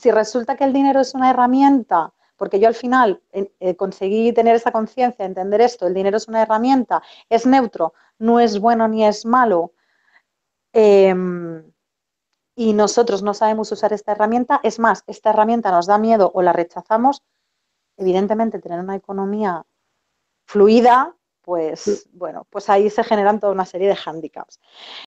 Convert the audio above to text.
si resulta que el dinero es una herramienta, porque yo al final eh, conseguí tener esa conciencia, entender esto, el dinero es una herramienta, es neutro, no es bueno ni es malo, em, y nosotros no sabemos usar esta herramienta, es más, esta herramienta nos da miedo o la rechazamos, evidentemente tener una economía fluida, pues bueno, pues ahí se generan toda una serie de hándicaps.